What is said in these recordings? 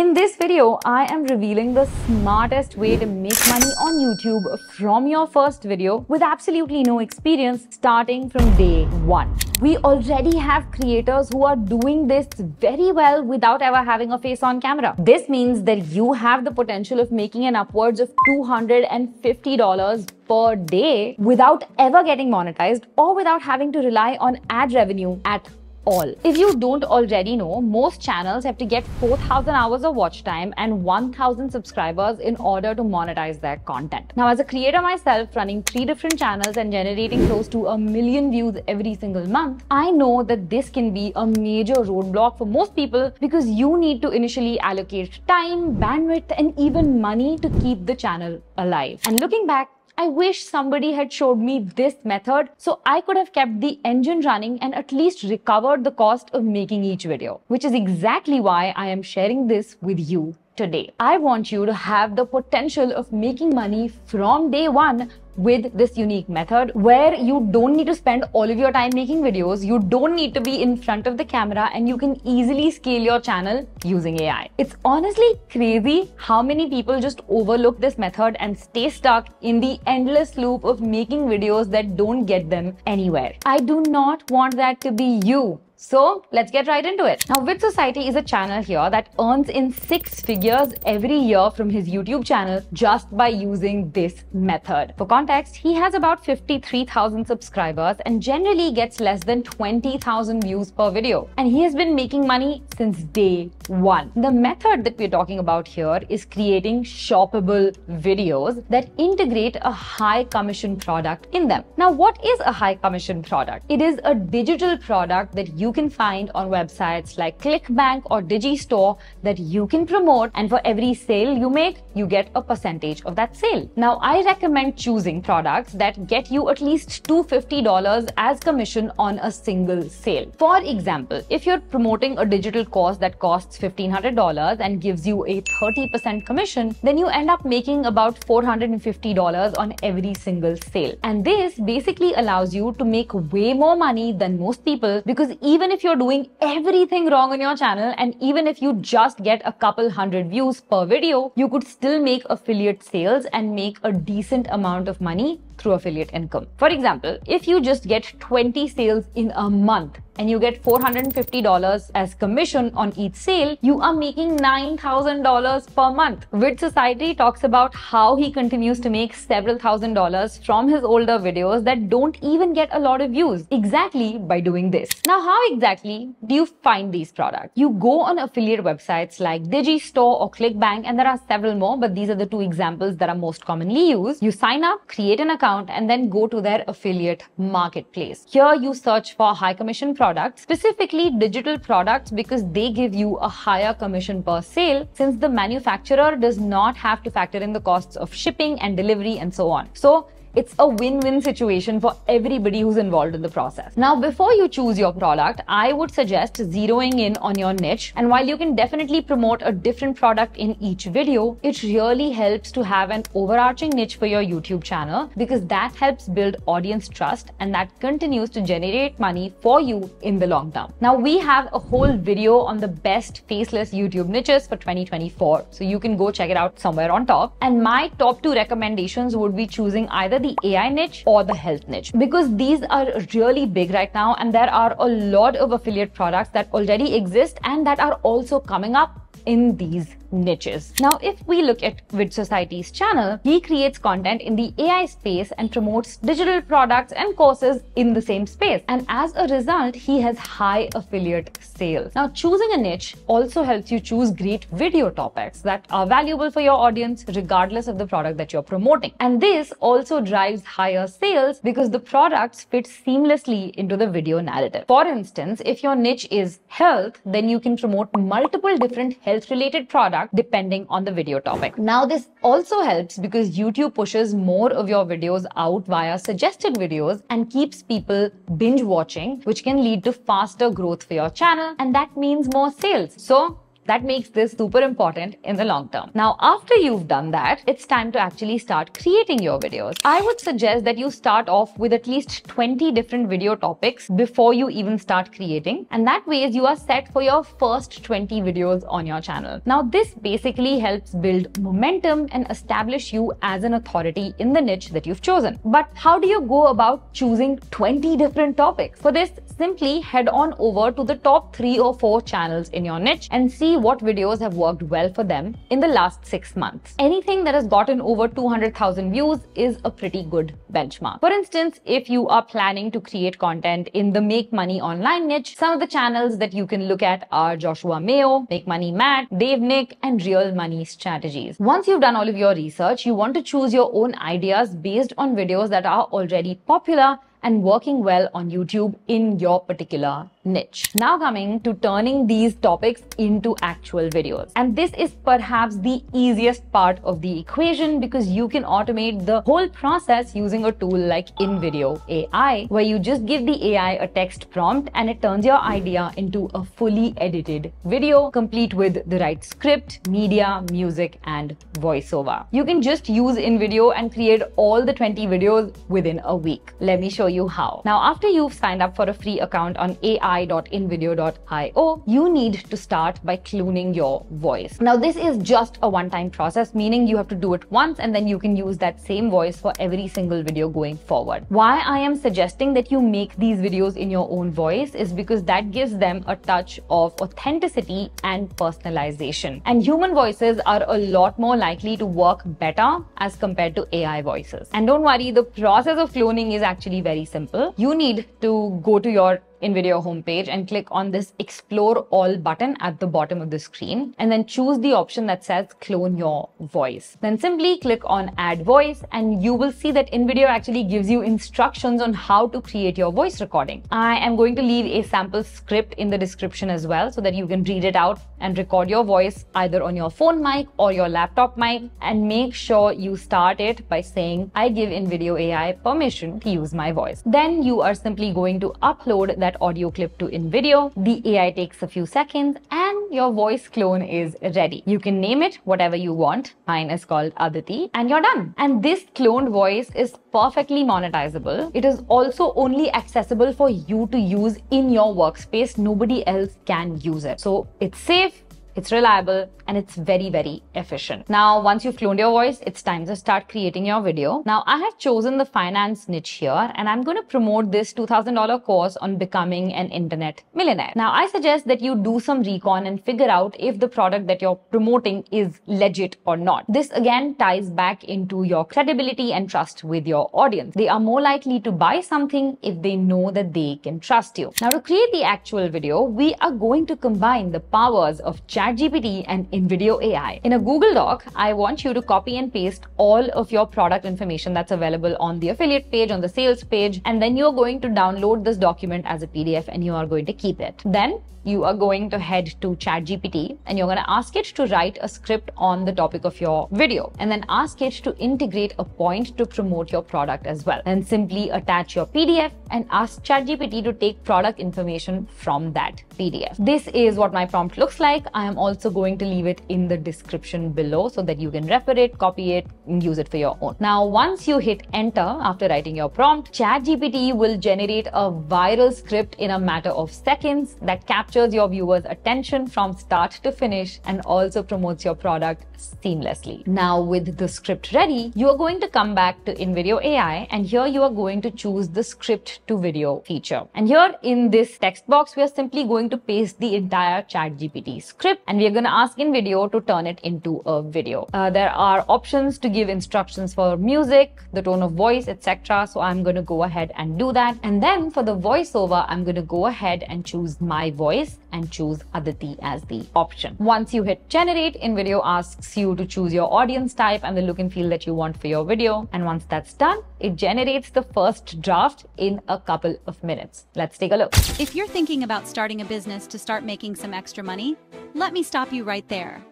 In this video, I am revealing the smartest way to make money on YouTube from your first video with absolutely no experience starting from day one. We already have creators who are doing this very well without ever having a face on camera. This means that you have the potential of making an upwards of $250 per day without ever getting monetized or without having to rely on ad revenue at all. If you don't already know, most channels have to get 4,000 hours of watch time and 1,000 subscribers in order to monetize their content. Now, as a creator myself, running three different channels and generating close to a million views every single month, I know that this can be a major roadblock for most people because you need to initially allocate time, bandwidth, and even money to keep the channel alive. And looking back, I wish somebody had showed me this method so I could have kept the engine running and at least recovered the cost of making each video, which is exactly why I am sharing this with you today. I want you to have the potential of making money from day one with this unique method where you don't need to spend all of your time making videos, you don't need to be in front of the camera and you can easily scale your channel using AI. It's honestly crazy how many people just overlook this method and stay stuck in the endless loop of making videos that don't get them anywhere. I do not want that to be you. So let's get right into it. Now, Vid Society is a channel here that earns in six figures every year from his YouTube channel just by using this method. For context, he has about 53,000 subscribers and generally gets less than 20,000 views per video. And he has been making money since day one. The method that we're talking about here is creating shoppable videos that integrate a high commission product in them. Now, what is a high commission product? It is a digital product that you can find on websites like ClickBank or Digistore that you can promote and for every sale you make, you get a percentage of that sale. Now, I recommend choosing products that get you at least $250 as commission on a single sale. For example, if you're promoting a digital course that costs $1,500 and gives you a 30% commission, then you end up making about $450 on every single sale. And this basically allows you to make way more money than most people because even if you're doing everything wrong on your channel and even if you just get a couple hundred views per video, you could still make affiliate sales and make a decent amount of money through affiliate income. For example, if you just get 20 sales in a month and you get $450 as commission on each sale, you are making $9,000 per month. Vid Society talks about how he continues to make several thousand dollars from his older videos that don't even get a lot of views exactly by doing this. Now, how exactly do you find these products? You go on affiliate websites like Digistore or ClickBank, and there are several more, but these are the two examples that are most commonly used. You sign up, create an account, account and then go to their affiliate marketplace. Here you search for high commission products, specifically digital products because they give you a higher commission per sale since the manufacturer does not have to factor in the costs of shipping and delivery and so on. So it's a win-win situation for everybody who's involved in the process. Now, before you choose your product, I would suggest zeroing in on your niche. And while you can definitely promote a different product in each video, it really helps to have an overarching niche for your YouTube channel because that helps build audience trust and that continues to generate money for you in the long term. Now, we have a whole video on the best faceless YouTube niches for 2024. So you can go check it out somewhere on top. And my top two recommendations would be choosing either the AI niche or the health niche because these are really big right now and there are a lot of affiliate products that already exist and that are also coming up in these niches. Now, if we look at Vid Society's channel, he creates content in the AI space and promotes digital products and courses in the same space. And as a result, he has high affiliate sales. Now, choosing a niche also helps you choose great video topics that are valuable for your audience regardless of the product that you're promoting. And this also drives higher sales because the products fit seamlessly into the video narrative. For instance, if your niche is health, then you can promote multiple different health related products depending on the video topic. Now, this also helps because YouTube pushes more of your videos out via suggested videos and keeps people binge watching, which can lead to faster growth for your channel. And that means more sales. So that makes this super important in the long term. Now, after you've done that, it's time to actually start creating your videos. I would suggest that you start off with at least 20 different video topics before you even start creating. And that way you are set for your first 20 videos on your channel. Now, this basically helps build momentum and establish you as an authority in the niche that you've chosen. But how do you go about choosing 20 different topics? For this, simply head on over to the top 3 or 4 channels in your niche and see what videos have worked well for them in the last 6 months. Anything that has gotten over 200,000 views is a pretty good benchmark. For instance, if you are planning to create content in the make money online niche, some of the channels that you can look at are Joshua Mayo, Make Money Matt, Dave Nick, and Real Money Strategies. Once you've done all of your research, you want to choose your own ideas based on videos that are already popular and working well on YouTube in your particular niche. Now coming to turning these topics into actual videos. And this is perhaps the easiest part of the equation because you can automate the whole process using a tool like InVideo AI, where you just give the AI a text prompt and it turns your idea into a fully edited video, complete with the right script, media, music, and voiceover. You can just use InVideo and create all the 20 videos within a week. Let me show you how. Now, after you've signed up for a free account on AI fi.invideo.io, you need to start by cloning your voice. Now, this is just a one-time process, meaning you have to do it once and then you can use that same voice for every single video going forward. Why I am suggesting that you make these videos in your own voice is because that gives them a touch of authenticity and personalization. And human voices are a lot more likely to work better as compared to AI voices. And don't worry, the process of cloning is actually very simple. You need to go to your InVideo homepage and click on this explore all button at the bottom of the screen and then choose the option that says clone your voice. Then simply click on add voice and you will see that InVideo actually gives you instructions on how to create your voice recording. I am going to leave a sample script in the description as well so that you can read it out and record your voice either on your phone mic or your laptop mic and make sure you start it by saying I give InVideo AI permission to use my voice. Then you are simply going to upload that that audio clip to in video. The AI takes a few seconds and your voice clone is ready. You can name it whatever you want. Mine is called Aditi and you're done. And this cloned voice is perfectly monetizable. It is also only accessible for you to use in your workspace. Nobody else can use it. So it's safe, it's reliable, and it's very, very efficient. Now, once you've cloned your voice, it's time to start creating your video. Now, I have chosen the finance niche here, and I'm going to promote this $2,000 course on becoming an internet millionaire. Now, I suggest that you do some recon and figure out if the product that you're promoting is legit or not. This again ties back into your credibility and trust with your audience. They are more likely to buy something if they know that they can trust you. Now, to create the actual video, we are going to combine the powers of channel ChatGPT and InVideo AI. In a Google Doc, I want you to copy and paste all of your product information that's available on the affiliate page, on the sales page, and then you're going to download this document as a PDF and you are going to keep it. Then you are going to head to ChatGPT and you're going to ask it to write a script on the topic of your video and then ask it to integrate a point to promote your product as well. And simply attach your PDF and ask ChatGPT to take product information from that PDF. This is what my prompt looks like. I am also going to leave it in the description below so that you can refer it, copy it, and use it for your own. Now, once you hit enter after writing your prompt, ChatGPT will generate a viral script in a matter of seconds that captures captures your viewer's attention from start to finish and also promotes your product seamlessly. Now with the script ready, you are going to come back to InVideo AI and here you are going to choose the script to video feature. And here in this text box, we are simply going to paste the entire ChatGPT script and we are going to ask InVideo to turn it into a video. Uh, there are options to give instructions for music, the tone of voice, etc. So I'm going to go ahead and do that. And then for the voiceover, I'm going to go ahead and choose my voice place and choose Aditi as the option. Once you hit generate, InVideo asks you to choose your audience type and the look and feel that you want for your video. And once that's done, it generates the first draft in a couple of minutes. Let's take a look. If you're thinking about starting a business to start making some extra money, let me stop you right there.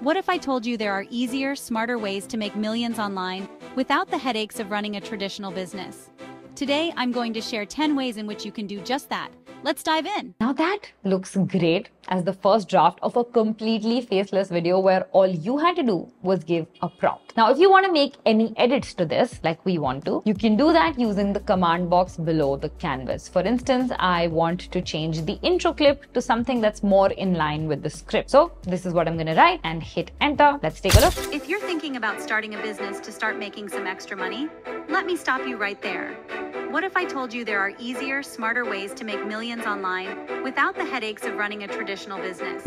What if I told you there are easier, smarter ways to make millions online without the headaches of running a traditional business? Today, I'm going to share 10 ways in which you can do just that. Let's dive in. Now that looks great as the first draft of a completely faceless video where all you had to do was give a prompt. Now, if you want to make any edits to this, like we want to, you can do that using the command box below the canvas. For instance, I want to change the intro clip to something that's more in line with the script. So this is what I'm going to write and hit enter. Let's take a look. If you're thinking about starting a business to start making some extra money, let me stop you right there. What if I told you there are easier, smarter ways to make millions online without the headaches of running a traditional business?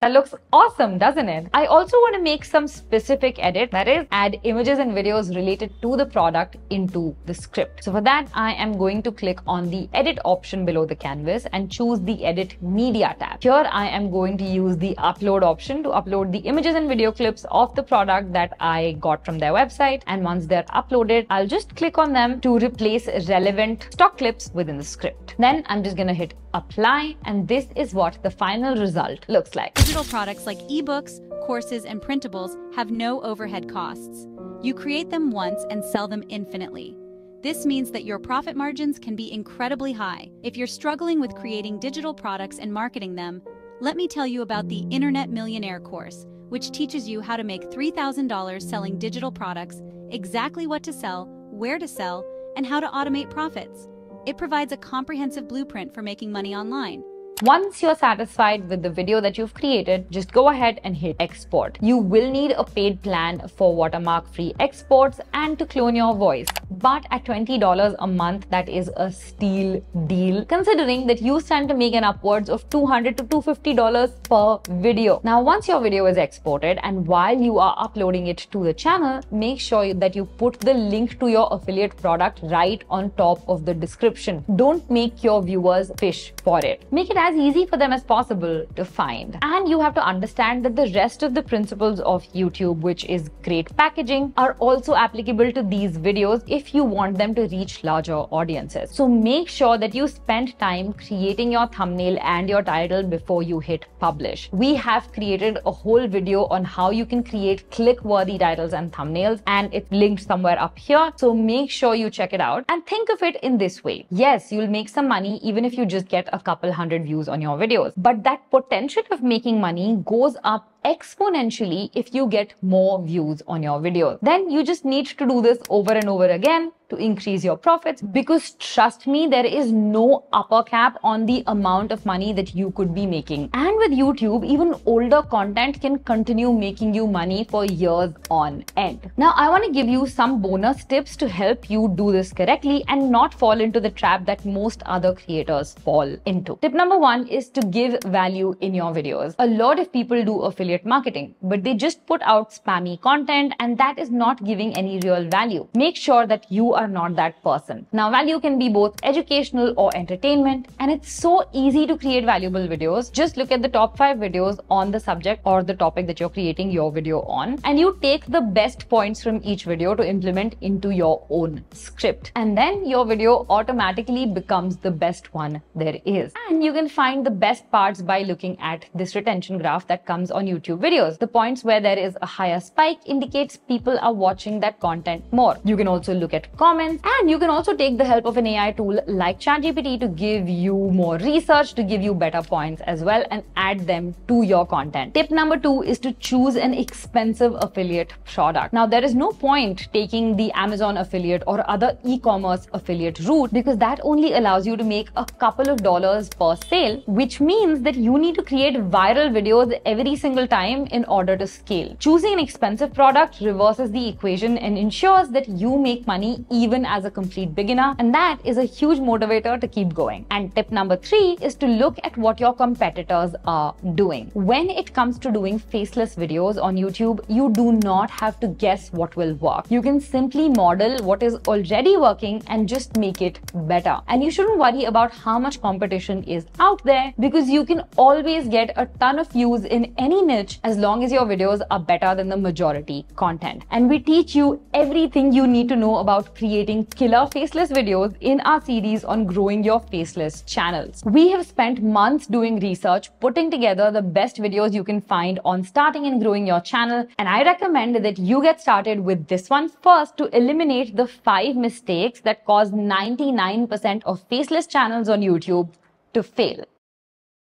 That looks awesome, doesn't it? I also want to make some specific edit, that is add images and videos related to the product into the script. So for that, I am going to click on the edit option below the canvas and choose the edit media tab. Here I am going to use the upload option to upload the images and video clips of the product that I got from their website. And once they're uploaded, I'll just click on them to replace relevant stock clips within the script. Then I'm just gonna hit apply and this is what the final result looks like. Digital products like ebooks, courses, and printables have no overhead costs. You create them once and sell them infinitely. This means that your profit margins can be incredibly high. If you're struggling with creating digital products and marketing them, let me tell you about the Internet Millionaire course, which teaches you how to make $3,000 selling digital products, exactly what to sell, where to sell, and how to automate profits. It provides a comprehensive blueprint for making money online. Once you're satisfied with the video that you've created, just go ahead and hit export. You will need a paid plan for watermark-free exports and to clone your voice. But at $20 a month, that is a steal deal, considering that you stand to make an upwards of $200 to $250 per video. Now, once your video is exported and while you are uploading it to the channel, make sure that you put the link to your affiliate product right on top of the description. Don't make your viewers fish for it. Make it as as easy for them as possible to find. And you have to understand that the rest of the principles of YouTube, which is great packaging, are also applicable to these videos if you want them to reach larger audiences. So make sure that you spend time creating your thumbnail and your title before you hit publish. We have created a whole video on how you can create click-worthy titles and thumbnails and it's linked somewhere up here. So make sure you check it out and think of it in this way. Yes, you'll make some money even if you just get a couple hundred views views on your videos. But that potential of making money goes up exponentially if you get more views on your video. Then you just need to do this over and over again to increase your profits because trust me, there is no upper cap on the amount of money that you could be making. And with YouTube, even older content can continue making you money for years on end. Now, I want to give you some bonus tips to help you do this correctly and not fall into the trap that most other creators fall into. Tip number one is to give value in your videos. A lot of people do affiliate affiliate marketing, but they just put out spammy content and that is not giving any real value. Make sure that you are not that person. Now, value can be both educational or entertainment, and it's so easy to create valuable videos. Just look at the top five videos on the subject or the topic that you're creating your video on, and you take the best points from each video to implement into your own script. And then your video automatically becomes the best one there is. And you can find the best parts by looking at this retention graph that comes on YouTube YouTube videos. The points where there is a higher spike indicates people are watching that content more. You can also look at comments and you can also take the help of an AI tool like ChatGPT to give you more research, to give you better points as well and add them to your content. Tip number two is to choose an expensive affiliate product. Now there is no point taking the Amazon affiliate or other e-commerce affiliate route because that only allows you to make a couple of dollars per sale, which means that you need to create viral videos every single time in order to scale. Choosing an expensive product reverses the equation and ensures that you make money even as a complete beginner. And that is a huge motivator to keep going. And tip number three is to look at what your competitors are doing. When it comes to doing faceless videos on YouTube, you do not have to guess what will work. You can simply model what is already working and just make it better. And you shouldn't worry about how much competition is out there because you can always get a ton of views in any niche niche as long as your videos are better than the majority content. And we teach you everything you need to know about creating killer faceless videos in our series on growing your faceless channels. We have spent months doing research, putting together the best videos you can find on starting and growing your channel. And I recommend that you get started with this one first to eliminate the five mistakes that cause 99% of faceless channels on YouTube to fail.